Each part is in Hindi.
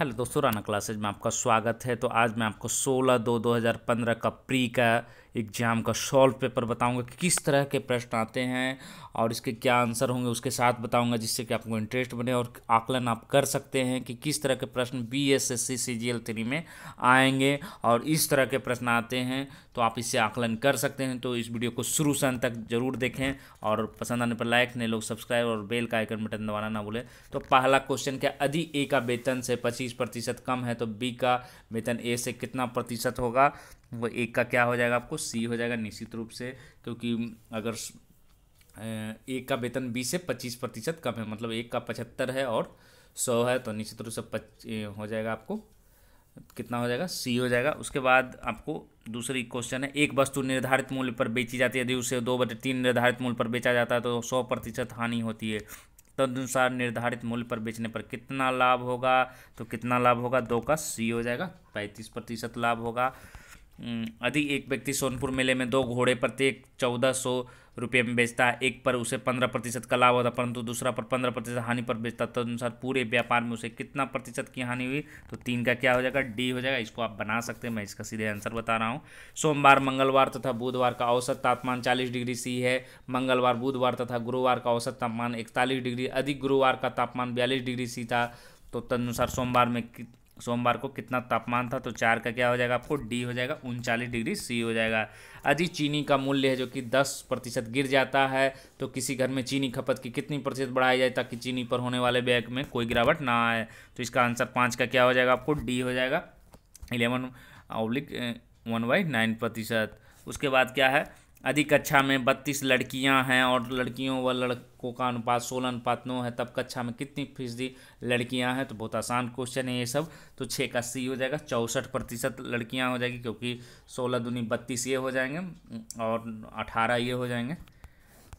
हेलो दोस्तों राना क्लासेज में आपका स्वागत है तो आज मैं आपको 16 दो 2015 का प्री का एग्ज़ाम का सॉल्व पेपर बताऊंगा कि किस तरह के प्रश्न आते हैं और इसके क्या आंसर होंगे उसके साथ बताऊंगा जिससे कि आपको इंटरेस्ट बने और आकलन आप कर सकते हैं कि किस तरह के प्रश्न B S S C C G L three में आएंगे और इस तरह के प्रश्न आते हैं तो आप इससे आकलन कर सकते हैं तो इस वीडियो को शुरू से अंत तक जरूर देखें और पसंद आने पर लाइक नहीं लोग सब्सक्राइब और बेल का आइकन बटन दबाना ना भूलें तो पहला क्वेश्चन क्या यदि ए का वेतन से पच्चीस प्रतिशत कम है तो बी का वेतन ए से कितना प्रतिशत होगा वो एक का क्या हो जाएगा आपको सी हो जाएगा निश्चित रूप से क्योंकि अगर एक का वेतन बी से पच्चीस प्रतिशत कम है मतलब एक का पचहत्तर है और सौ है तो निश्चित रूप से हो जाएगा आपको कितना हो जाएगा सी हो जाएगा उसके बाद आपको दूसरी क्वेश्चन है एक वस्तु निर्धारित मूल्य पर बेची जाती है यदि उसे दो बटे तीन निर्धारित मूल्य पर बेचा जाता है तो सौ प्रतिशत हानि होती है तदनुसार तो निर्धारित मूल्य पर बेचने पर कितना लाभ होगा तो कितना लाभ होगा दो का सी हो जाएगा पैंतीस प्रतिशत लाभ होगा हम्म, अधिक एक व्यक्ति सोनपुर मेले में दो घोड़े प्रत्येक चौदह सौ रुपये में बेचता है एक पर उसे पंद्रह प्रतिशत का लाभ होता परंतु दूसरा पर पंद्रह प्रतिशत हानि पर बेचता तदनुसार तो पूरे व्यापार में उसे कितना प्रतिशत की हानि हुई तो तीन का क्या हो जाएगा डी हो जाएगा इसको आप बना सकते हैं मैं इसका सीधे आंसर बता रहा हूँ सोमवार मंगलवार तथा बुधवार का औसत तापमान चालीस डिग्री सी है मंगलवार बुधवार तथा गुरुवार का औसत तापमान इकतालीस डिग्री अधिक गुरुवार का तापमान बयालीस डिग्री सी था तो तदनुसार सोमवार में सोमवार को कितना तापमान था तो चार का क्या हो जाएगा आपको डी हो जाएगा उनचालीस डिग्री सी हो जाएगा यदि चीनी का मूल्य है जो कि दस प्रतिशत गिर जाता है तो किसी घर में चीनी खपत की कितनी प्रतिशत बढ़ाई जाए ताकि चीनी पर होने वाले बैग में कोई गिरावट ना आए तो इसका आंसर पाँच का क्या हो जाएगा आपको डी हो जाएगा eleven oblique one by nine प्रतिशत उसके बाद क्या है अधिक कक्षा में बत्तीस लड़कियां हैं और लड़कियों व लड़कों का अनुपात सोलह अनुपात नौ है तब कक्षा में कितनी फीसदी लड़कियां हैं तो बहुत आसान क्वेश्चन है ये सब तो छः का सी हो जाएगा चौंसठ प्रतिशत लड़कियाँ हो जाएगी क्योंकि सोलह दूनी बत्तीस ये हो जाएंगे और अठारह ये हो जाएंगे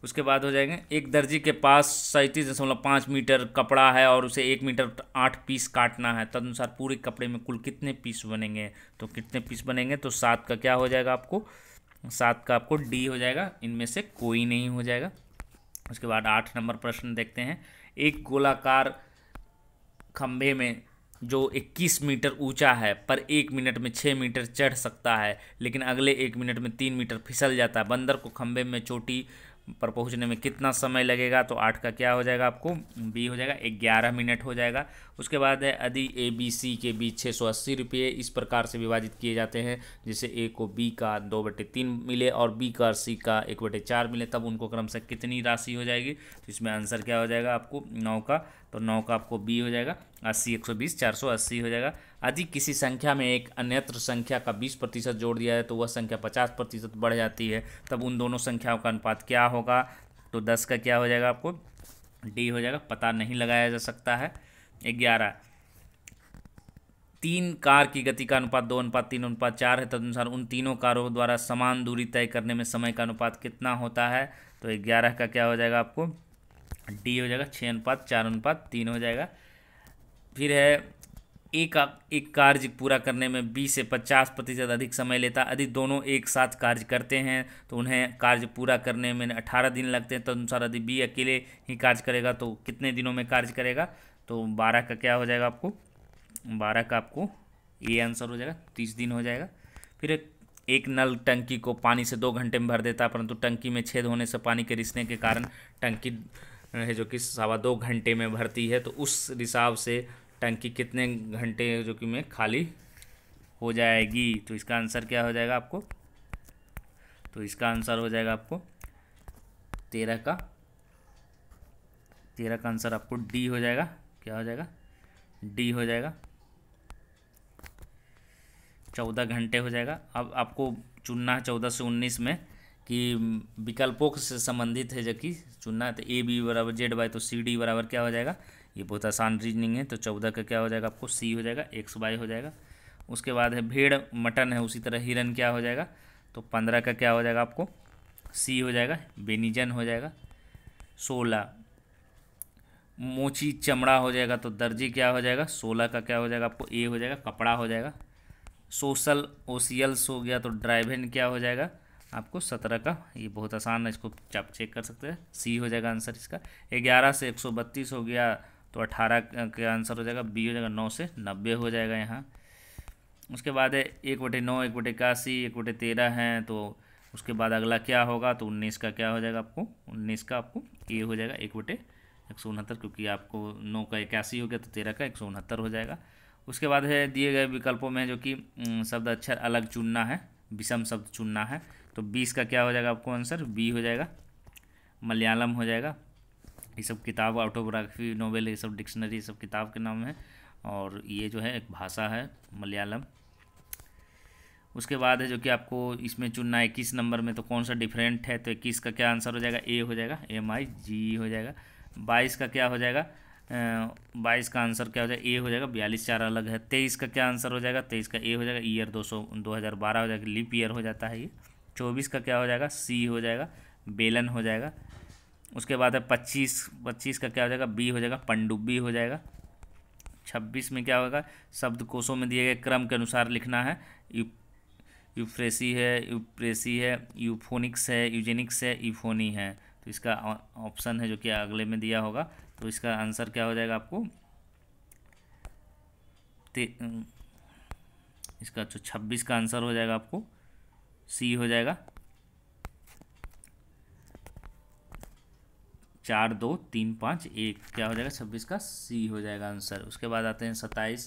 उसके बाद हो जाएंगे एक दर्जी के पास सैंतीस दशमलव पाँच मीटर कपड़ा है और उसे एक मीटर आठ पीस काटना है तदनुसार पूरे कपड़े में कुल कितने पीस बनेंगे तो कितने पीस बनेंगे तो सात का क्या हो जाएगा आपको सात का आपको डी हो जाएगा इनमें से कोई नहीं हो जाएगा उसके बाद आठ नंबर प्रश्न देखते हैं एक गोलाकार खंभे में जो 21 मीटर ऊंचा है पर एक मिनट में छः मीटर चढ़ सकता है लेकिन अगले एक मिनट में तीन मीटर फिसल जाता है बंदर को खंभे में चोटी पर पहुंचने में कितना समय लगेगा तो आठ का क्या हो जाएगा आपको बी हो जाएगा ग्यारह मिनट हो जाएगा उसके बाद है यदि ए बी सी के बीच छः सौ अस्सी रुपये इस प्रकार से विभाजित किए जाते हैं जिससे ए को बी का दो बटे तीन मिले और बी का सी का एक बटे चार मिले तब उनको क्रमशः कितनी राशि हो जाएगी तो इसमें आंसर क्या हो जाएगा आपको नौ का तो नौ का आपको बी हो जाएगा अस्सी एक सौ बीस चार सौ अस्सी हो जाएगा यदि किसी संख्या में एक अन्यत्र संख्या का 20 प्रतिशत जोड़ दिया जाए तो वह संख्या 50 प्रतिशत बढ़ जाती है तब उन दोनों संख्याओं का अनुपात क्या होगा तो 10 का क्या हो जाएगा आपको डी हो जाएगा पता नहीं लगाया जा सकता है ग्यारह तीन कार की गति का अनुपात दो अनुपात तीन अनुपात चार है तदनुसार उन तीनों कारों द्वारा समान दूरी तय करने में समय का अनुपात कितना होता है तो ग्यारह का क्या हो जाएगा आपको डी हो जाएगा छः अनुपात चार अनुपात तीन हो जाएगा फिर है एक एक कार्य पूरा करने में 20 से 50 प्रतिशत अधिक समय लेता यदि दोनों एक साथ कार्य करते हैं तो उन्हें कार्य पूरा करने में 18 दिन लगते हैं तदनुसार अनुसार यदि बी अकेले ही कार्य करेगा तो कितने दिनों में कार्य करेगा तो 12 का क्या हो जाएगा आपको 12 का आपको ए आंसर हो जाएगा तीस दिन हो जाएगा फिर एक नल टंकी को पानी से दो घंटे में भर देता है परंतु टंकी में छेद होने से पानी के रिसने के कारण टंकी है जो कि सवा दो घंटे में भरती है तो उस हिसाब से टंकी कितने घंटे जो कि में खाली हो जाएगी तो इसका आंसर क्या हो जाएगा आपको तो इसका आंसर हो जाएगा आपको तेरह का तेरह का आंसर आपको डी हो जाएगा क्या हो जाएगा डी हो जाएगा चौदह घंटे हो जाएगा अब आपको चुनना है चौदह से उन्नीस में कि विकल्पों से संबंधित है जबकि चुनना है तो ए बी बराबर जेड बाई तो सी डी बराबर क्या हो जाएगा ये बहुत आसान रीजनिंग है तो चौदह का क्या हो जाएगा आपको सी हो जाएगा एक्स वाई हो जाएगा उसके बाद है भेड़ मटन है उसी तरह हिरन क्या हो जाएगा तो पंद्रह का क्या हो जाएगा आपको सी हो जाएगा बेनीजन हो जाएगा सोलह मोची चमड़ा हो जाएगा तो दर्जी क्या हो जाएगा सोलह का क्या हो जाएगा आपको ए हो जाएगा कपड़ा हो जाएगा सोशल ओसियल्स हो गया तो ड्राइवेन क्या हो जाएगा आपको सत्रह का ये बहुत आसान है इसको आप चेक कर सकते हैं सी हो जाएगा आंसर इसका ग्यारह से एक सौ बत्तीस हो गया तो अठारह का आंसर हो जाएगा बी हो जाएगा नौ से नब्बे हो जाएगा यहाँ उसके बाद है एक बटे नौ एक बटे इक्यासी एक बटे तेरह हैं तो उसके बाद अगला क्या होगा तो उन्नीस का क्या हो जाएगा आपको उन्नीस का आपको ए हो जाएगा एक बटे एक सौ उनहत्तर क्योंकि आपको नौ का इक्यासी हो गया तो तेरह का एक सौ उनहत्तर हो जाएगा उसके बाद है दिए गए विकल्पों में जो कि शब्द अक्षर अलग चुनना है विषम शब्द चुनना है तो बीस का क्या हो जाएगा आपको आंसर बी हो जाएगा मलयालम हो जाएगा ये सब किताब ऑटोग्राफी नोवेल ये सब डिक्शनरी ये सब किताब के नाम है और ये जो है एक भाषा है मलयालम उसके बाद है जो कि आपको इसमें चुनना है इक्कीस नंबर में तो कौन सा डिफरेंट है तो इक्कीस का क्या आंसर हो जाएगा ए हो जाएगा एम आई जी हो जाएगा बाईस का क्या हो जाएगा बाईस का आंसर क्या हो जाएगा ए हो जाएगा बयालीस चार अलग है तेईस का क्या आंसर हो जाएगा तेईस का ए हो जाएगा ईयर दो सौ दो हज़ार बारह हो जाएगा लिप ईयर हो जाता है ये चौबीस का क्या हो जाएगा सी हो जाएगा बेलन हो जाएगा उसके बाद है पच्चीस पच्चीस का क्या हो जाएगा बी हो जाएगा पंडुब्बी हो जाएगा छब्बीस में क्या होगा शब्दकोशों में दिए गए क्रम के अनुसार लिखना है यू यूफ्रेसी है यूप्रेसी है यूफोनिक्स है यूजेनिक्स है यूफोनी है तो इसका ऑप्शन है जो कि अगले में दिया होगा तो इसका आंसर क्या हो जाएगा आपको इसका जो छब्बीस का आंसर हो जाएगा आपको सी हो जाएगा चार दो तीन पाँच एक क्या हो जाएगा छब्बीस का सी हो जाएगा आंसर उसके बाद आते हैं सत्ताईस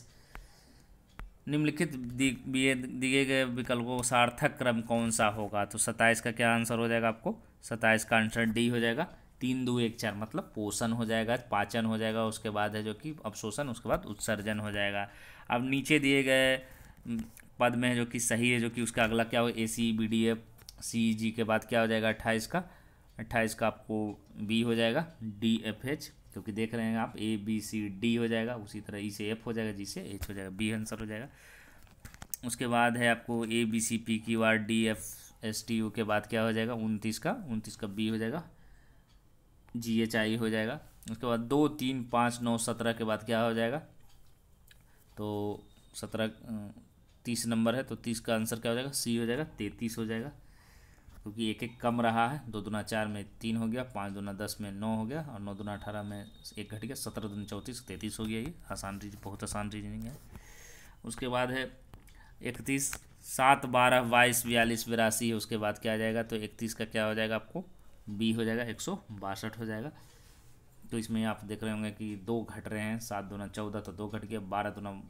निम्नलिखित दिए दिए गए विकल्पों का सार्थक क्रम कौन सा होगा तो सत्ताईस का क्या आंसर हो जाएगा आपको सत्ताईस का आंसर डी हो जाएगा तीन दो एक चार मतलब पोषण हो जाएगा पाचन हो जाएगा उसके बाद है जो कि अवशोषण उसके बाद उत्सर्जन हो जाएगा अब नीचे दिए गए पद में है जो कि सही है जो कि उसका अगला क्या हो A C B D F C G के बाद क्या हो जाएगा अट्ठाईस का अट्ठाईस का आपको बी हो जाएगा डी एफ एच क्योंकि देख रहे हैं आप ए बी सी डी हो जाएगा उसी तरह ई e से एफ हो जाएगा जी से एच हो जाएगा बी आंसर हो जाएगा उसके बाद है आपको A B C P Q R D F S T U के बाद क्या हो जाएगा उनतीस का उनतीस का बी हो जाएगा जी एच आई हो जाएगा उसके बाद दो तीन पाँच नौ सत्रह के बाद क्या हो जाएगा तो सत्रह तीस नंबर है तो तीस का आंसर क्या हो जाएगा सी हो जाएगा तैतीस हो जाएगा क्योंकि एक एक कम रहा है दो दुना चार में तीन हो गया पाँच दुना दस में नौ हो गया और नौ दुना अठारह में एक घट गया सत्रह दुना चौंतीस तैंतीस हो गया ये आसान रीज बहुत आसान रीजनिंग है उसके बाद है इकतीस सात बारह बाईस बयालीस बिरासी है उसके बाद क्या आ जाएगा तो इकतीस का क्या हो जाएगा आपको बी हो जाएगा एक सौ बासठ हो जाएगा तो इसमें आप देख रहे होंगे कि दो घट रहे हैं सात दुना चौदह तो दो घट गया बारह दुना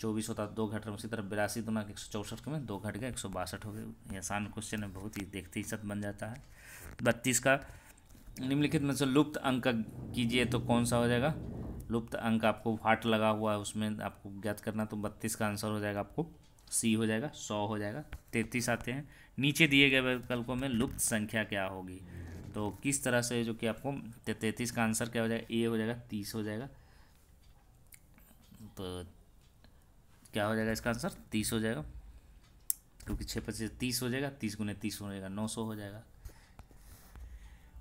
चौबीस होता दो घट रहा उसी तरह बिरासी दुना एक सौ चौंसठ में दो घट गया एक सौ बासठ हो गए आसान क्वेश्चन है बहुत ही देखते ही सत बन जाता है बत्तीस का निम्नलिखित में से लुप्त अंक कीजिए तो कौन सा हो जाएगा लुप्त अंक आपको फाट लगा हुआ है उसमें आपको ज्ञात करना तो बत्तीस का आंसर हो जाएगा आपको सी हो जाएगा सौ हो जाएगा तैंतीस आते हैं नीचे दिए गए विकल्पों में लुप्त संख्या क्या होगी तो किस तरह से जो कि आपको तैंतीस का आंसर क्या हो जाएगा ए हो जाएगा तीस हो जाएगा तो क्या हो जाएगा इसका आंसर तीस हो जाएगा क्योंकि छः पच्चीस तीस हो जाएगा तीस गुने तीस हो जाएगा नौ सौ हो जाएगा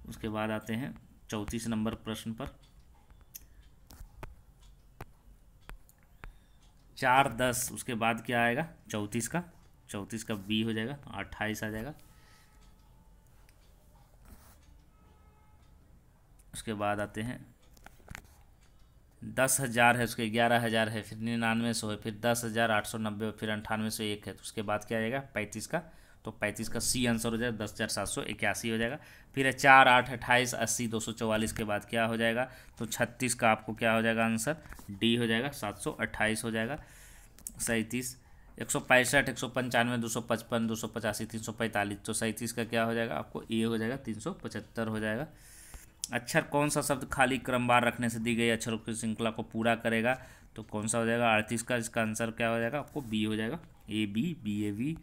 उसके बाद आते हैं चौंतीस नंबर प्रश्न पर चार दस उसके बाद क्या आएगा चौंतीस का चौंतीस का बी हो जाएगा अट्ठाईस आ जाएगा उसके बाद आते हैं दस हज़ार है उसके ग्यारह हज़ार है फिर निन्यानवे सौ है फिर दस हज़ार आठ सौ नब्बे फिर अंठानवे सौ एक है तो उसके बाद क्या आएगा पैंतीस का तो पैंतीस का सी आंसर हो जाएगा दस हज़ार सात सौ इक्यासी हो जाएगा फिर चार आठ अट्ठाईस अस्सी दो सौ चौवालीस के बाद क्या हो जाएगा तो छत्तीस का आपको क्या हो जाएगा आंसर डी हो जाएगा सात सौ अट्ठाईस हो जाएगा सैंतीस एक सौ पैंसठ एक सौ पंचानवे दो सौ पचपन दो सौ पचासी तीन सौ पैंतालीस तो सैंतीस का क्या हो जाएगा आपको ए हो जाएगा तीन सौ पचहत्तर हो जाएगा अक्षर अच्छा, कौन सा शब्द खाली क्रमवार रखने से दी गई अक्षरों की श्रृंखला को पूरा करेगा तो कौन सा हो जाएगा अड़तीस का इसका आंसर क्या हो जाएगा आपको बी हो जाएगा A B B A B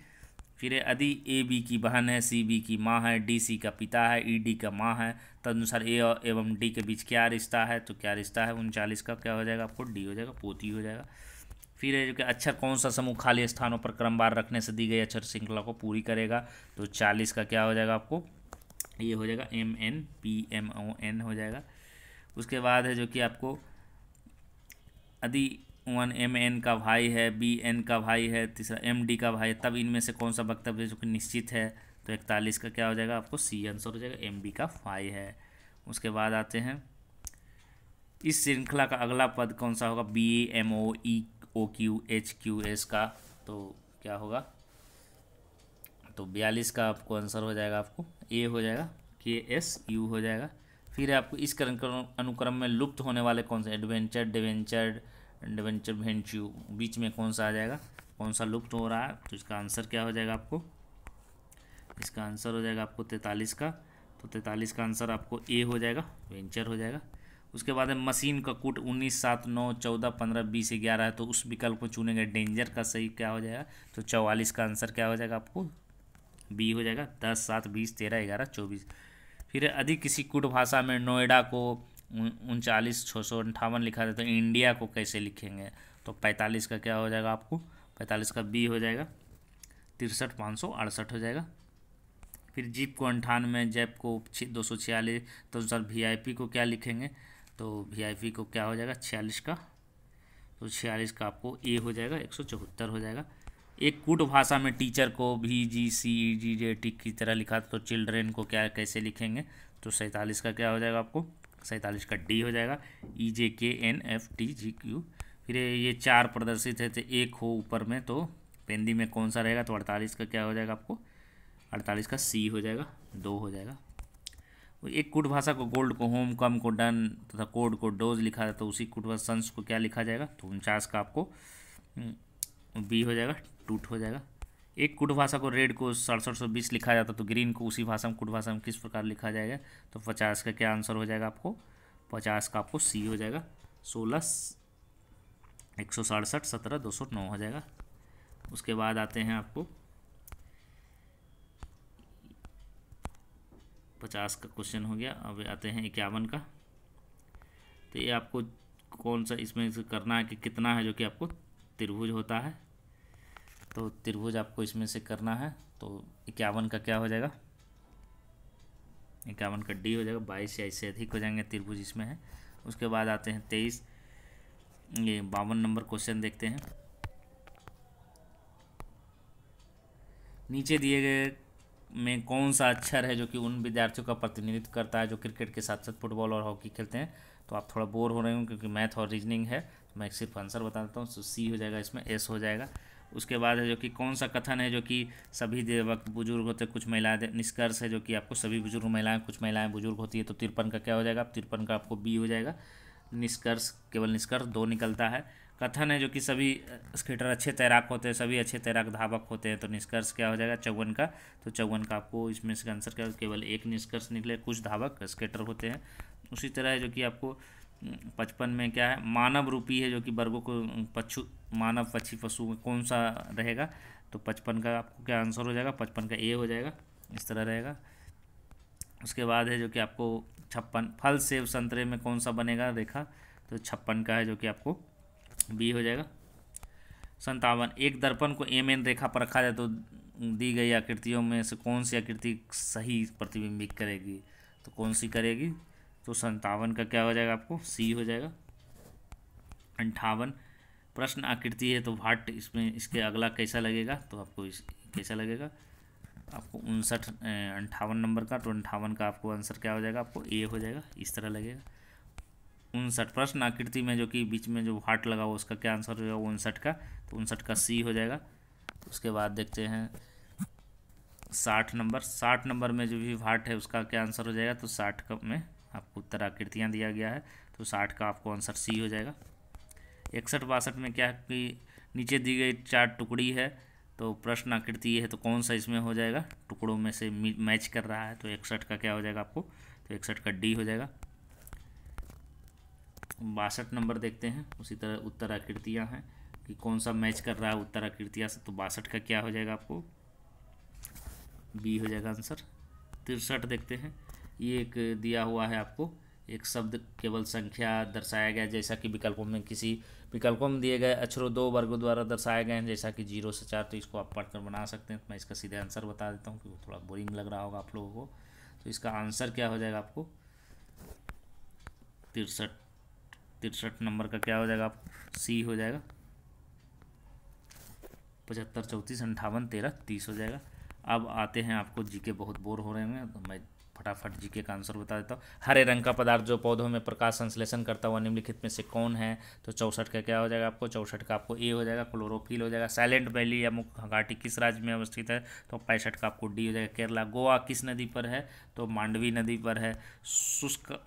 फिर यदि ए बी की बहन है सी बी की माँ है डी सी का पिता है ई e, डी का माँ है तदनुसार ए और एवं डी के बीच क्या रिश्ता है तो क्या रिश्ता है उनचालीस का क्या हो जाएगा आपको डी हो जाएगा पोती हो जाएगा फिर है जो कि अक्षर अच्छा, कौन सा समूह खाली स्थानों पर क्रमवार रखने से दी गई अक्षर श्रृंखला को पूरी करेगा तो चालीस का क्या हो जाएगा आपको ये हो जाएगा M N P M O N हो जाएगा उसके बाद है जो कि आपको यदि वन एम एन का भाई है बी एन का भाई है तीसरा एम डी का भाई है तब इनमें से कौन सा वक्तव्य जो कि निश्चित है तो इकतालीस का क्या हो जाएगा आपको सी आंसर हो जाएगा एम बी का फाई है उसके बाद आते हैं इस श्रृंखला का अगला पद कौन सा होगा B M O E O Q H Q S का तो क्या होगा तो बयालीस का आपको आंसर हो जाएगा आपको ए हो जाएगा के एस यू हो जाएगा फिर आपको इस अनुक्रम में लुप्त होने वाले कौन से एडवेंचर डवेंचर एडवेंचर वेंचू बीच में कौन सा आ जाएगा कौन सा लुप्त हो रहा है तो इसका आंसर क्या हो जाएगा आपको इसका आंसर हो जाएगा आपको तैंतालीस का तो तैंतालीस का आंसर आपको ए हो जाएगा वेंचर हो जाएगा उसके बाद है मशीन का कूट उन्नीस सात नौ चौदह पंद्रह बीस ग्यारह है तो उस विकल्प को चुनेंगे डेंजर का सही क्या हो जाएगा तो चौवालीस का आंसर क्या हो जाएगा आपको बी हो जाएगा दस सात बीस तेरह ग्यारह चौबीस फिर यदि किसी कुट भाषा में नोएडा को उनचालीस छः सौ अंठावन लिखा जाए तो इंडिया को कैसे लिखेंगे तो पैंतालीस का क्या हो जाएगा आपको पैंतालीस का बी हो जाएगा तिरसठ पाँच सौ अड़सठ हो जाएगा फिर जीप को अंठानवे जैप को दो सौ छियालीस तो सर वी को क्या लिखेंगे तो वी को क्या हो जाएगा छियालीस का तो छियालीस का आपको ए हो जाएगा एक सौ चौहत्तर हो जाएगा एक कूट भाषा में टीचर को भी जी सी ई जी जे टी की तरह लिखा तो चिल्ड्रेन को क्या कैसे लिखेंगे तो सैंतालीस का क्या हो जाएगा आपको सैंतालीस का डी हो जाएगा E J K N F T G Q फिर ये चार प्रदर्शित है तो एक हो ऊपर में तो पेंदी में कौन सा रहेगा तो अड़तालीस का क्या हो जाएगा आपको अड़तालीस का सी हो जाएगा दो हो जाएगा एक कुट भाषा को गोल्ड को होम कम को डन तथा कोड को डोज लिखा जाता तो उसी कुट भाषा संस को क्या लिखा जाएगा तो उनचास का आपको बी हम्म, हो जाएगा टूट हो जाएगा एक कुट भाषा को रेड को सड़सठ सौ बीस लिखा जाता तो ग्रीन को उसी भाषा में कुट भाषा में किस प्रकार लिखा जाएगा तो पचास का क्या आंसर हो जाएगा आपको पचास का आपको सी हो जाएगा सोलह एक सौ सड़सठ सत्रह दो सौ नौ हो जाएगा उसके बाद आते हैं आपको पचास का क्वेश्चन हो गया अब आते हैं इक्यावन का तो ये आपको कौन सा इसमें से करना है कि कितना है जो कि आपको त्रिभुज होता है तो त्रिभुज आपको इसमें से करना है तो इक्यावन का क्या हो जाएगा इक्यावन का डी हो जाएगा बाईस या इससे अधिक हो जाएंगे त्रिभुज इसमें है उसके बाद आते हैं तेईस ये बावन नंबर क्वेश्चन देखते हैं नीचे दिए गए में कौन सा अक्षर है जो कि उन विद्यार्थियों का प्रतिनिधित्व करता है जो क्रिकेट के साथ साथ फुटबॉल और हॉकी खेलते हैं तो आप थोड़ा बोर हो रहे हो क्योंकि मैथ और रीजनिंग है तो मैं सिर्फ आंसर बता देता हूँ सी हो जाएगा इसमें एस हो जाएगा उसके बाद है जो कि कौन सा कथन है जो कि सभी देव वक्त बुजुर्ग होते कुछ महिलाएं निष्कर्ष है जो कि आपको सभी बुजुर्ग महिलाएं कुछ महिलाएं बुजुर्ग होती है तो तिरपन का क्या हो जाएगा तिरपन का आपको बी हो जाएगा निष्कर्ष केवल निष्कर्ष दो निकलता है कथन है जो कि सभी स्केटर अच्छे तैराक होते हैं सभी अच्छे तैराक धावक होते हैं तो निष्कर्ष क्या हो जाएगा चौवन का तो चौवन का आपको इसमें से आंसर क्या केवल एक निष्कर्ष निकले कुछ धावक स्केटर होते हैं उसी तरह है जो कि आपको पचपन में क्या है मानव रूपी है जो कि वर्गों को पक्षु मानव पक्षी पशु में कौन सा रहेगा तो पचपन का आपको क्या आंसर हो जाएगा पचपन का ए हो जाएगा इस तरह रहेगा उसके बाद है जो कि आपको छप्पन फल सेब संतरे में कौन सा बनेगा रेखा तो छप्पन का है जो कि आपको बी हो जाएगा संतावन एक दर्पण को एम एन रेखा पर रखा जाए तो दी गई आकृतियों में से कौन सी आकृति सही प्रतिबिंबित करेगी तो कौन सी करेगी तो संतावन का क्या हो जाएगा आपको सी हो जाएगा अंठावन प्रश्न आकृति है तो भाट इसमें इसके अगला कैसा लगेगा तो आपको इस कैसा लगेगा आपको उनसठ अंठावन नंबर का तो अंठावन का आपको आंसर क्या हो जाएगा आपको ए हो जाएगा इस तरह लगेगा उनसठ प्रश्न आकृति में जो कि बीच में जो भाट लगा हुआ उसका क्या आंसर होगा उनसठ का तो उनसठ का सी हो जाएगा उसके बाद देखते हैं साठ नंबर साठ नंबर में जो भी भाट है उसका क्या आंसर हो जाएगा तो साठ का में आपको उत्तर आकृतियाँ दिया गया है तो साठ का आपको आंसर सी हो जाएगा इकसठ बासठ में क्या है कि नीचे दी गई चार टुकड़ी है तो प्रश्न आकृति है तो कौन सा इसमें हो जाएगा टुकड़ों में से मैच कर रहा है तो इकसठ का क्या हो जाएगा आपको तो इकसठ का डी हो जाएगा बासठ नंबर देखते हैं उसी तरह उत्तर आकृतियाँ हैं कि कौन सा मैच कर रहा है उत्तर आकृतियाँ से तो बासठ का क्या हो जाएगा आपको बी हो जाएगा आंसर तिरसठ देखते हैं ये एक दिया हुआ है आपको एक शब्द केवल संख्या दर्शाया गया जैसा कि विकल्पों में किसी विकल्पों में दिए गए अक्षरों दो वर्गों द्वारा दर्शाए गए हैं जैसा कि जीरो से चार तो इसको आप पढ़कर बना सकते हैं तो मैं इसका सीधे आंसर बता देता हूँ क्योंकि थोड़ा बोरिंग लग रहा होगा आप लोगों को तो इसका आंसर क्या हो जाएगा आपको तिरसठ तिरसठ नंबर का क्या हो जाएगा आप सी हो जाएगा पचहत्तर चौंतीस अंठावन तेरह तीस हो जाएगा अब आते हैं आपको जीके बहुत बोर हो रहे हैं तो मैं फटाफट जीके का आंसर बता देता हूँ हरे रंग का पदार्थ जो पौधों में प्रकाश संश्लेषण करता हुआ निम्नलिखित में से कौन है तो चौसठ का क्या हो जाएगा आपको चौसठ का आपको ए हो जाएगा क्लोरोफिल हो जाएगा साइलेंट वैली या मुख्य घाटी किस राज्य में अवस्थित है तो पैंसठ का आपको डी हो जाएगा केरला गोवा किस नदी पर है तो मांडवी नदी पर है शुष्क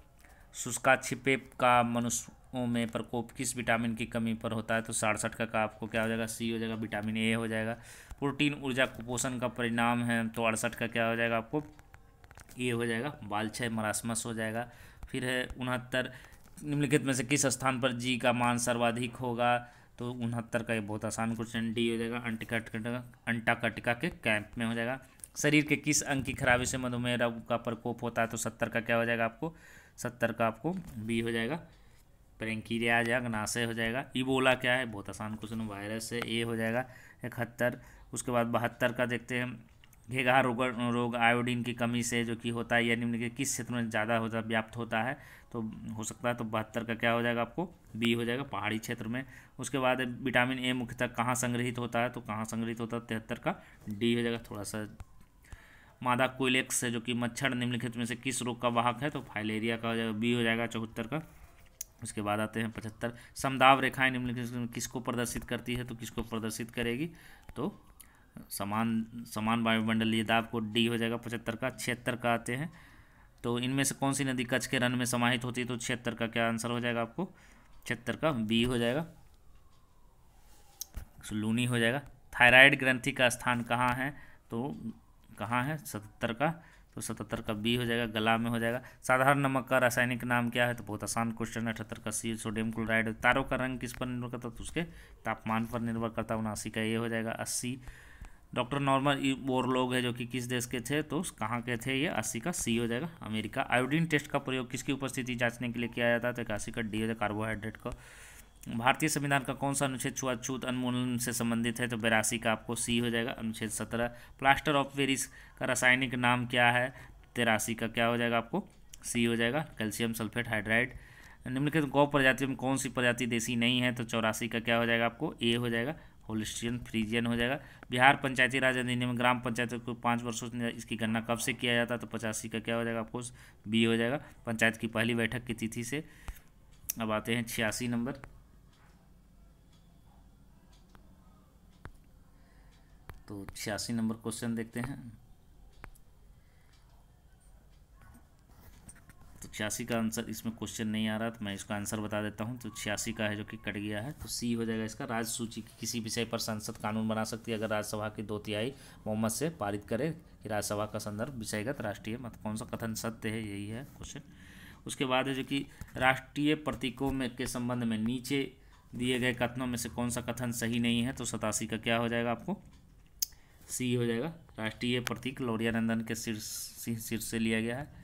शुष्का छिपे का मनुष्य में प्रकोप किस विटामिन की कमी पर होता है तो सड़सठ का, का आपको क्या हो जाएगा सी हो जाएगा विटामिन ए हो जाएगा प्रोटीन ऊर्जा कुपोषण का परिणाम है तो अड़सठ का क्या हो जाएगा आपको ये हो जाएगा बालछय मरासमस हो जाएगा फिर है उनहत्तर निम्नलिखित में से किस स्थान पर जी का मान सर्वाधिक होगा तो उनहत्तर का ये बहुत आसान क्वेश्चन डी हो जाएगा अंटिकटिका अंटाकटिका के कैंप में हो जाएगा शरीर के किस अंग की खराबी से मधुमेह रोग का प्रकोप होता है तो सत्तर का क्या हो जाएगा आपको सत्तर का आपको बी हो जाएगा प्रेंकीरिया आ जाएगा नाशय हो जाएगा इबोला क्या है बहुत आसान क्वेश्चन वायरस है ए हो जाएगा इकहत्तर उसके बाद बहत्तर का देखते हैं घेघा रोग रोग आयोडीन की कमी से जो कि होता है या निम्नलिखित किस क्षेत्र में ज़्यादा हो ज़्यादा व्याप्त होता है तो हो सकता है तो बहत्तर का क्या हो जाएगा आपको बी हो जाएगा पहाड़ी क्षेत्र में उसके बाद विटामिन ए मुख्यतः कहाँ संग्रहित होता है तो कहाँ संग्रहित होता है तिहत्तर का डी हो जाएगा थोड़ा सा मादा कोइलेक्स है जो कि मच्छर निम्नलिखित में से किस रोग का वाहक है तो फाइलेरिया का हो जाएगा बी हो जाएगा चौहत्तर का उसके बाद आते हैं पचहत्तर समदाव रेखाएं निम्नलिखित किसको प्रदर्शित करती है तो किसको प्रदर्शित करेगी तो समान समान वायुमंडलीय दाब को डी हो जाएगा पचहत्तर का छिहत्तर का आते हैं तो इनमें से कौन सी नदी कच्छ के रन में समाहित होती है तो छिहत्तर का क्या आंसर हो जाएगा आपको छिहत्तर का बी हो जाएगा लूनी हो जाएगा थायराइड ग्रंथि का स्थान कहाँ है तो कहाँ है सतहत्तर का तो सतहत्तर का बी हो जाएगा गला में हो जाएगा साधारण नमक का रासायनिक नाम क्या है तो बहुत आसान क्वेश्चन है अठहत्तर का सी सोडियम क्लोराइड तारों का रंग किस पर निर्भर करता है तो उसके तापमान पर निर्भर करता है उनासी का ये हो जाएगा अस्सी डॉक्टर नॉर्मल लोग हैं जो कि किस देश के थे तो कहाँ के थे ये अस्सी का सी हो जाएगा अमेरिका आयोडीन टेस्ट का प्रयोग किसकी उपस्थिति जांचने के लिए किया जाता है तो इक्यासी का डी हो जाएगा कार्बोहाइड्रेट का भारतीय संविधान का कौन सा अनुच्छेद छुआछूत उन्मूलन से संबंधित है तो बेरासी का आपको सी हो जाएगा अनुच्छेद सत्रह प्लास्टर ऑफ पेरिस का रासायनिक नाम क्या है तेरासी का क्या हो जाएगा आपको सी हो जाएगा कैल्शियम सल्फेट हाइड्राइड निम्नलिखित गौ प्रजातियों में कौन सी प्रजाति देसी नहीं है तो चौरासी का क्या हो जाएगा आपको ए हो जाएगा होलिस्टियन फ्रीजियन हो जाएगा बिहार पंचायती राज अधिनियम में ग्राम पंचायत को पाँच वर्षों से इसकी गणना कब से किया जाता है तो पचासी का क्या हो जाएगा अफकोर्स बी हो जाएगा पंचायत की पहली बैठक की तिथि से अब आते हैं छियासी नंबर तो छियासी नंबर क्वेश्चन देखते हैं छियासी का आंसर इसमें क्वेश्चन नहीं आ रहा तो मैं इसका आंसर बता देता हूँ तो छियासी का है जो कि कट गया है तो सी हो जाएगा इसका राज्य सूची की किसी विषय पर संसद कानून बना सकती है अगर राज्यसभा की दो तिहाई मोहम्मद से पारित करे कि राज्यसभा का संदर्भ विषयगत राष्ट्रीय मत कौन सा कथन सत्य है यही है क्वेश्चन उसके बाद है जो कि राष्ट्रीय प्रतीकों में के संबंध में नीचे दिए गए कथनों में से कौन सा कथन सही नहीं है तो सतासी का क्या हो जाएगा आपको सी हो जाएगा राष्ट्रीय प्रतीक लौरिया नंदन के शीर्ष शीर्ष से लिया गया है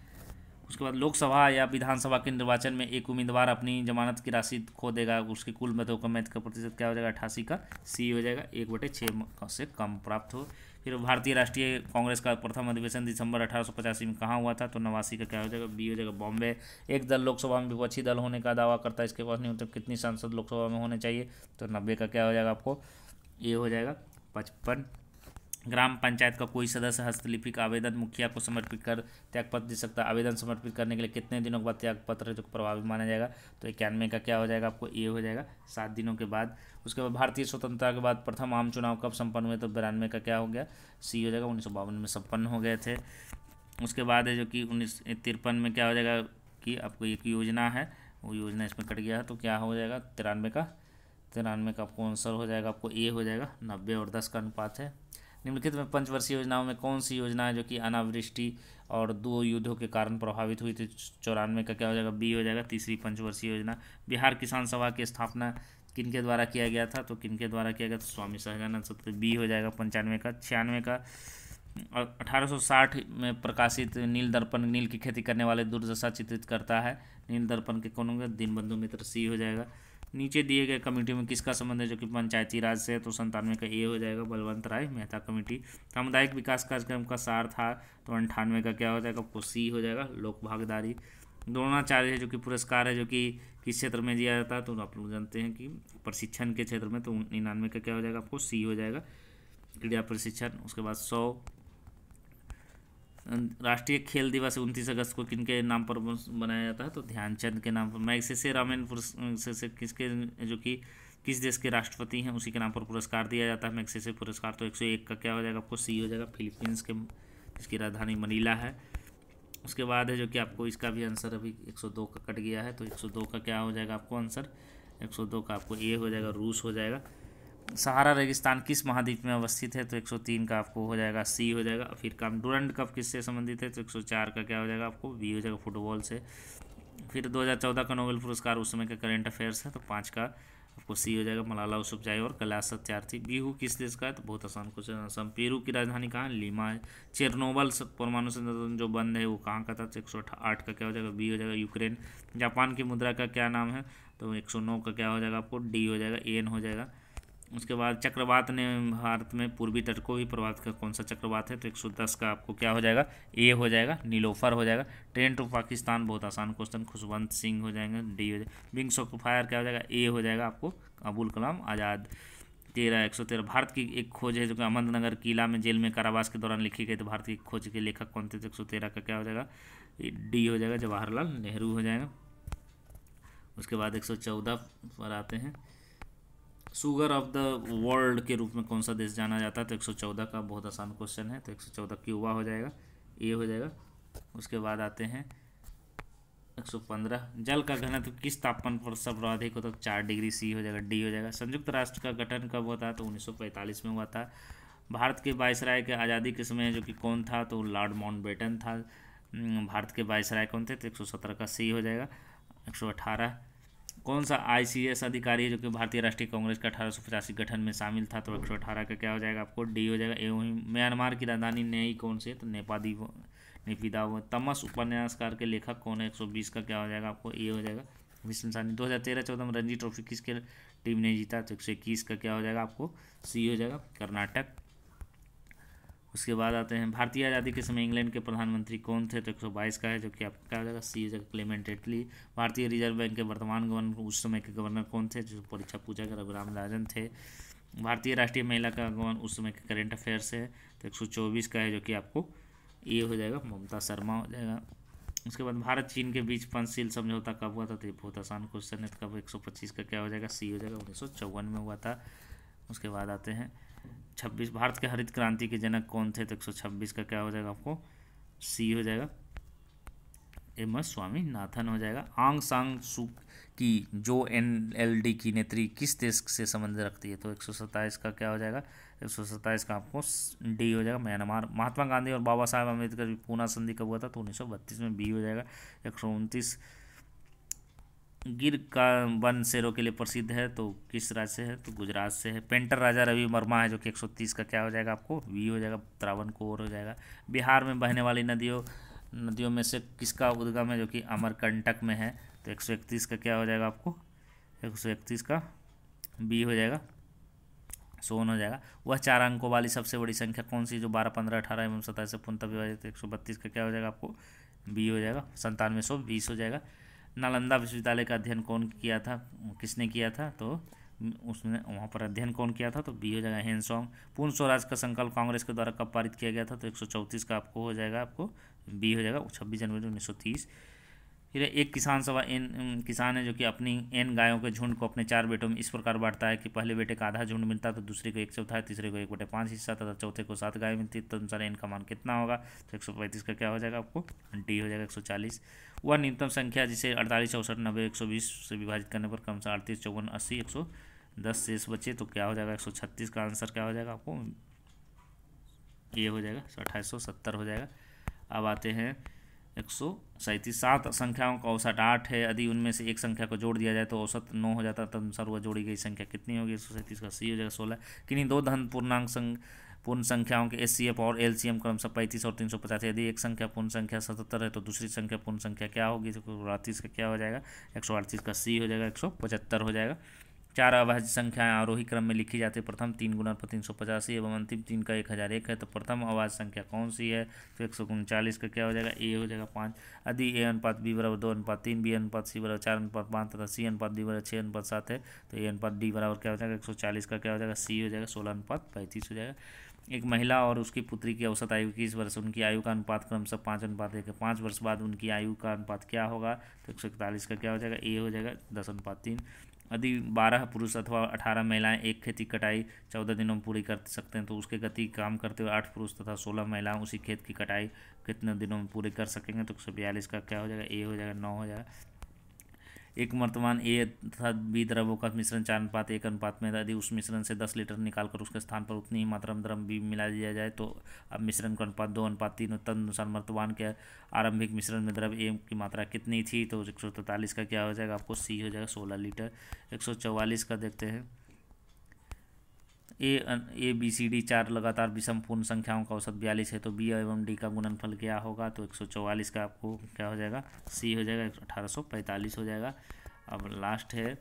उसके बाद लोकसभा या विधानसभा के निर्वाचन में एक उम्मीदवार अपनी जमानत की राशि खो देगा उसके कुल मतों का मैथ का प्रतिशत क्या हो जाएगा अठासी का सी हो जाएगा एक बटे छः से कम प्राप्त हो फिर भारतीय राष्ट्रीय कांग्रेस का प्रथम अधिवेशन दिसंबर अठारह में कहाँ हुआ था तो नवासी का क्या हो जाएगा बी हो जाएगा बॉम्बे एक दल लोकसभा में विपक्षी दल होने का दावा करता है इसके पास न्यूनतम कितनी सांसद लोकसभा में होने चाहिए तो नब्बे का क्या हो जाएगा आपको ये हो जाएगा पचपन ग्राम पंचायत का कोई सदस्य हस्तलिपिक आवेदन मुखिया को समर्पित कर त्यागपत्र दे सकता है आवेदन समर्पित करने के लिए कितने दिनों के बाद त्यागपत्र जो प्रभावी माना जाएगा तो इक्यानवे का क्या हो जाएगा आपको ए हो जाएगा सात दिनों के बाद उसके बाद भारतीय स्वतंत्रता के बाद प्रथम आम चुनाव कब संपन्न हुए तो बिरानवे का क्या हो गया सी हो जाएगा उन्नीस में संपन्न हो गए थे उसके बाद है जो कि उन्नीस तिरपन में क्या हो जाएगा कि आपको एक योजना है वो योजना इसमें कट गया है तो क्या हो जाएगा तिरानवे का तिरानवे का आपको आंसर हो जाएगा आपको ए हो जाएगा नब्बे और दस का अनुपात है निम्नलिखित में पंचवर्षीय योजनाओं में कौन सी योजना है जो कि अनावृष्टि और दो युद्धों के कारण प्रभावित हुई थी चौरानवे का क्या हो जाएगा बी हो जाएगा तीसरी पंचवर्षीय योजना बिहार किसान सभा की स्थापना किनके द्वारा किया गया था तो किनके द्वारा किया गया था स्वामी सहजानंद सत्य बी हो जाएगा पंचानवे का छियानवे का और 1860 में प्रकाशित नील दर्पण नील की खेती करने वाले दुर्दशा चित्रित करता है नील दर्पण के कौन होंगे दीनबंधु मित्र सी हो जाएगा नीचे दिए गए कमेटी में किसका संबंध है जो कि पंचायती राज से है तो संतानवे का ए हो जाएगा बलवंत राय मेहता कमेटी सामुदायिक विकास कार्यक्रम का सार था तो अंठानवे का क्या हो जाएगा आपको सी हो जाएगा लोक भागीदारी द्रोणाचार्य है जो कि पुरस्कार है जो कि किस क्षेत्र में दिया जाता है तो आप लोग जानते हैं कि प्रशिक्षण के क्षेत्र में तो निन्यानवे का क्या हो जाएगा आपको सी हो जाएगा क्रीड़ा प्रशिक्षण उसके बाद सौ राष्ट्रीय खेल दिवस उनतीस अगस्त को किनके नाम पर बनाया जाता है तो ध्यानचंद के नाम पर मैग से रामेन पुरस्कार किसके जो कि किस देश के राष्ट्रपति हैं उसी के नाम पर पुरस्कार दिया जाता है मैग्सेसे पुरस्कार तो एक सौ एक का क्या हो जाएगा आपको सी हो जाएगा फिलीपींस के जिसकी राजधानी मनीला है उसके बाद है जो कि आपको इसका भी आंसर अभी 102 का कट गया है तो 102 का क्या हो जाएगा आपको आंसर 102 का आपको ए हो जाएगा रूस हो जाएगा सहारा रेगिस्तान किस महाद्वीप में अवस्थित है तो 103 का आपको हो जाएगा सी हो जाएगा फिर काम डूरंड कप किससे संबंधित है तो 104 का क्या हो जाएगा आपको बी हो जाएगा फुटबॉल से फिर 2014 का नोबेल पुरस्कार उस समय का करेंट अफेयर्स है तो पाँच का आपको सी हो जाएगा मलाला उपजाई और कैलाश सत्यार्थी बीहू किस देश का है तो बहुत आसान क्वेश्चन आसान पेरू की राजधानी कहाँ लीमा है चेरनोबल परमाणु संसाधन जो बंद है वो कहाँ का था तो एक सौ आठ का क्या हो जाएगा बी हो जाएगा यूक्रेन जापान की मुद्रा का क्या नाम है तो एक सौ नौ का क्या हो जाएगा आपको डी हो जाएगा एन हो जाएगा उसके बाद चक्रवात ने भारत में पूर्वी तट को भी प्रभावित कर कौन सा चक्रवात है तो एक सौ दस का आपको क्या हो जाएगा ए हो जाएगा नीलोफर हो जाएगा ट्रेन टू पाकिस्तान बहुत आसान क्वेश्चन खुशवंत सिंह हो जाएंगे डी हो जाएगा विंग्स ऑफ फायर क्या हो जाएगा ए हो जाएगा आपको अबुल कलाम आज़ाद तेरह एक सौ तेरह भारत की एक खोज है जो कि अहमदनगर किला में जेल में कारावास के दौरान लिखी गई तो भारत की खोज के लेखक कौन थे तो एक सौ तेरह का क्या हो जाएगा डी हो जाएगा जवाहरलाल नेहरू हो जाएगा उसके बाद एक सौ चौदह पर आते हैं सुगर ऑफ द वर्ल्ड के रूप में कौन सा देश जाना जाता है तो 114 का बहुत आसान क्वेश्चन है तो 114 क्यूबा हो जाएगा ए हो जाएगा उसके बाद आते हैं 115 जल का घनत्व किस तापमान पर सर्वाधिक होता है तो चार डिग्री सी हो जाएगा डी हो जाएगा संयुक्त राष्ट्र का गठन कब हुआ था तो 1945 में हुआ था भारत के वायसराय के आज़ादी के समय जो कि कौन था तो लॉर्ड बेटन था भारत के वायसराय कौन थे तो सत्रह का सी हो जाएगा अठारह कौन सा आईसीएस अधिकारी है जो कि भारतीय राष्ट्रीय कांग्रेस का अठारह सौ पचासी गठन में शामिल था तो एक सौ अठारह का क्या हो जाएगा आपको डी हो जाएगा ए हो म्यांमार की राजधानी नई कौन से तो नेपादी निपिदा वो तमस उपन्यासकार के लेखक कौन है एक सौ बीस का क्या हो जाएगा आपको ए हो जाएगा विश्व सानी दो हज़ार तेरह चौदह में रणजी ट्रॉफी किसके टीम ने जीता तो एक सौ इक्कीस का क्या हो जाएगा आपको सी हो जाएगा कर्नाटक उसके बाद आते हैं भारतीय आज़ादी के समय इंग्लैंड के प्रधानमंत्री कौन थे तो एक सौ बाईस का है जो कि आपका हो जाएगा सी जगह क्लेमेंट एटली भारतीय रिजर्व बैंक के वर्तमान गवर्नर उस समय के गवर्नर कौन थे जो परीक्षा पूछा गया रघुराम राजन थे भारतीय राष्ट्रीय महिला का गवर्न उस समय के करेंट अफेयर्स है तो एक का है जो कि आपको ये हो जाएगा ममता शर्मा हो जाएगा उसके बाद भारत चीन के बीच पंचशील समझौता कब हुआ था तो ये बहुत आसान क्वेश्चन है तो एक कब पच्चीस का क्या हो जाएगा सी हो जाएगा उन्नीस में हुआ था उसके बाद आते हैं 126 भारत के हरित क्रांति के जनक कौन थे तो 126 का क्या हो जाएगा आपको सी हो जाएगा एम एस स्वामीनाथन हो जाएगा आंग सांग सु की जो एन एल डी की नेत्री किस देश से संबंध रखती है तो एक का क्या हो जाएगा एक का आपको डी हो जाएगा म्यांमार महात्मा गांधी और बाबा साहेब अम्बेडकर पूना संधि कब हुआ था तो उन्नीस में बी हो जाएगा एक गिर का वन शेरों के लिए प्रसिद्ध है तो किस राज्य से है तो गुजरात से है पेंटर राजा रवि वर्मा है जो कि 130 का क्या हो जाएगा आपको वी हो जाएगा त्रावन कोर हो जाएगा बिहार में बहने वाली नदियों नदियों में से किसका उद्गम है जो कि अमरकंटक में है तो 131 का क्या हो जाएगा आपको 131 का बी हो जाएगा सोन हो जाएगा वह चार अंकों वाली सबसे बड़ी संख्या कौन सी जो बारह पंद्रह अठारह एवं सताईस से पुनः विभाजित एक सौ बत्तीस का क्या हो जाएगा आपको बी हो जाएगा संतानवे सौ बीस हो जाएगा नालंदा विश्वविद्यालय का अध्ययन कौन किया था किसने किया था तो उसने वहाँ पर अध्ययन कौन किया था तो बी हो जाएगा हेनसोंग पूर्ण स्वराज का संकल्प कांग्रेस के द्वारा कब पारित किया गया था तो एक का आपको हो जाएगा आपको बी हो जाएगा छब्बीस जनवरी उन्नीस फिर एक किसान सवा एन किसान है जो कि अपनी एन गायों के झुंड को अपने चार बेटों में इस प्रकार बांटता है कि पहले बेटे का आधा झुंड मिलता तो दूसरे को एक चौथा तीसरे को एक बटे पाँच हिस्सा तथा चौथे को सात गाय मिलती तो अनुसार एन का मान कितना होगा तो एक सौ पैंतीस का क्या हो जाएगा आपको डी हो जाएगा एक सौ चालीस वह न्यूनतम संख्या जिसे अड़तालीस चौसठ नब्बे एक सौ बीस से विभाजित करने पर कम से अड़तीस चौवन अस्सी एक सौ दस शेष बचे तो क्या हो जाएगा एक सौ छत्तीस का आंसर क्या हो जाएगा आपको ये हो जाएगा अट्ठाईस सौ सत्तर हो जाएगा अब आते हैं एक सौ सैंतीस सात संख्याओं का औसत आठ है यदि उनमें से एक संख्या को जोड़ दिया जाए तो औसत नौ हो जाता है तदनुसार वह जोड़ी गई संख्या कितनी होगी एक सौ सैंतीस का सी हो जाएगा सोलह किन्हीं दो धन पूर्णांक संघ पूर्ण संख्याओं के एस और एल सी एम सब पैंतीस और तीन सौ पचास यदि एक संख्या पूर्ण संख्या सतहत्तर है तो दूसरी संख्या पूर्ण संख्या क्या होगी अड़तीस तो का क्या हो जाएगा एक सौ अड़तीस का सी हो जाएगा एक सौ पचहत्तर हो जाएगा चार अभाज्य संख्याएं आरोही क्रम में लिखी जाती है प्रथम तीन गुणा पर तीन सौ पचासी एवं अंतिम तीन का एक हज़ार एक है तो प्रथम आवाज संख्या कौन सी है तो एक सौ उनचालीस का क्या हो जाएगा ए हो जाएगा पाँच यदि ए अनुपात बी बराबर दो अनुपात तीन बी अनुपात सी बराबर चार अनुपात पाँच तथा सी अनुपात डी बराबर छः अनुपात सात है तो ए अनुपात डी बराबर क्या हो जाएगा एक सौ चालीस का क्या हो जाएगा सी हो जाएगा सोलह अनुपात पैंतीस हो जाएगा एक महिला और उसकी पुत्री की औसत आयु इक्कीस वर्ष उनकी आयु का अनुपात क्रम सब पाँच अनुपात एक पाँच वर्ष बाद उनकी आयु का अनुपात क्या होगा तो एक सौ इकतालीस का क्या हो जाएगा ए हो जाएगा दस अनुपात तीन यदि बारह पुरुष अथवा अठारह महिलाएं एक खेती कटाई चौदह दिनों में पूरी कर सकते हैं तो उसके गति काम करते हुए आठ पुरुष तथा सोलह महिलाएं उसी खेत की कटाई कितने दिनों में पूरी कर सकेंगे तो एक सौ बयालीस का क्या हो जाएगा ए हो जाएगा नौ हो जाएगा एक वर्तमान ए तथा बी द्रवों का मिश्रण चार अनुपात एक अनुपात में यदि उस मिश्रण से दस लीटर निकालकर उसके स्थान पर उतनी ही मात्रा में द्रव बी मिला दिया जाए तो अब मिश्रण का अनुपात दो अनुपात तीन तदनुसार वर्तमान के आरंभिक मिश्रण में द्रव ए की मात्रा कितनी थी तो एक का क्या हो जाएगा आपको सी हो जाएगा सोलह लीटर एक का देखते हैं ए ए बी सी डी चार लगातार विषम पूर्ण संख्याओं का औसत बयालीस है तो बी एवं डी का गुणनफल क्या होगा तो एक सौ चौवालीस का आपको क्या हो जाएगा सी हो जाएगा अठारह सौ पैंतालीस हो जाएगा अब लास्ट है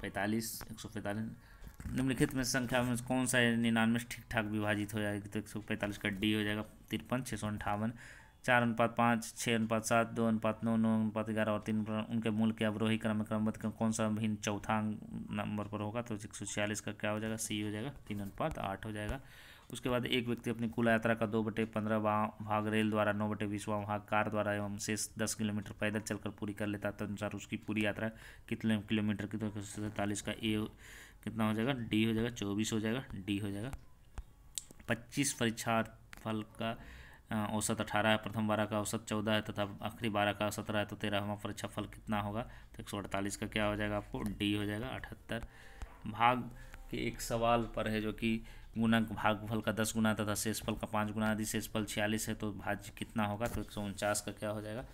पैंतालीस एक सौ पैंतालीस निम्नलिखित में संख्या में कौन सा निन्यानवे ठीक ठाक विभाजित हो जाएगी तो एक सौ पैंतालीस का डी हो जाएगा तिरपन छः सौ अंठावन चार अनुपात पाँच छः अनुपात सात दो अनुपात नौ नौ अनुपात ग्यारह और तीन उनके मूल के अवरोही क्रम में क्रमबद्ध कौन सा भिन्न चौथा नंबर पर होगा तो एक सौ छियालीस का क्या हो जाएगा सी हो जाएगा तीन अनुपात आठ हो जाएगा उसके बाद एक व्यक्ति अपनी कुल यात्रा का दो बटे पंद्रह भाग रेल द्वारा नौ बटे बीस भाग कार द्वारा एवं शेष दस किलोमीटर पैदल चलकर पूरी कर लेता तदनुसार उसकी पूरी यात्रा कितने किलोमीटर की तो एक सौ सैंतालीस का ए कितना हो जाएगा डी हो जाएगा चौबीस हो जाएगा डी हो जाएगा पच्चीस परीक्षार्थ फल का औसत अठारह है प्रथम बारह का औसत चौदह है तथा आखिरी बारह का सत्रह है तो तेरहवा परीक्षा अच्छा फल कितना होगा तो एक सौ अड़तालीस का क्या हो जाएगा आपको डी हो जाएगा अठहत्तर भाग के एक सवाल पर है जो कि गुणक भागफल का दस गुना तथा शेषफल का पाँच गुना यदि शेषफल छियालीस है तो भाज्य कितना होगा तो एक सौ उनचास का क्या हो जाएगा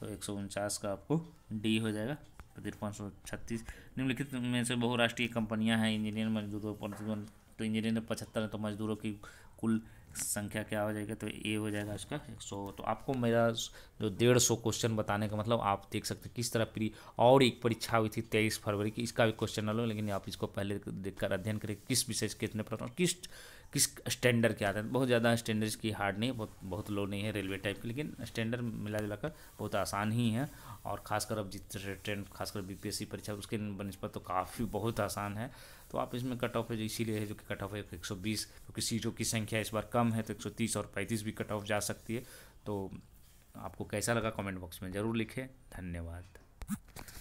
तो एक सौ उनचास का आपको डी हो जाएगा तिरपन सौ छत्तीस निम्नलिखित में से बहुराष्ट्रीय कंपनियां हैं इंजीनियर मजदूरों पर तो इंजीनियर पचहत्तर है तो मजदूरों की कुल संख्या क्या हो जाएगा तो ए हो जाएगा इसका एक सौ तो आपको मेरा जो डेढ़ सौ क्वेश्चन बताने का मतलब आप देख सकते हैं किस तरह प्री और एक परीक्षा हुई थी तेईस फरवरी की इसका भी क्वेश्चन ना लो लेकिन आप इसको पहले देखकर अध्ययन करें किस विषय से कितने प्रश्न किस किस स्टैंडर्ड के आते हैं बहुत ज़्यादा स्टैंडर्ड की हार्ड नहीं बहुत बहुत लो नहीं है रेलवे टाइप की लेकिन स्टैंडर्ड मिला कर बहुत आसान ही है और खासकर अब जितने ट्रेंड खासकर बीपीएससी परीक्षा उसके बनस्पत तो काफ़ी बहुत आसान है तो आप इसमें कट ऑफ है जो इसीलिए है जो कि कट ऑफ है एक सौ बीस क्योंकि सीटों की संख्या इस बार कम है तो एक सौ तीस और पैंतीस भी कट ऑफ जा सकती है तो आपको कैसा लगा कमेंट बॉक्स में ज़रूर लिखें धन्यवाद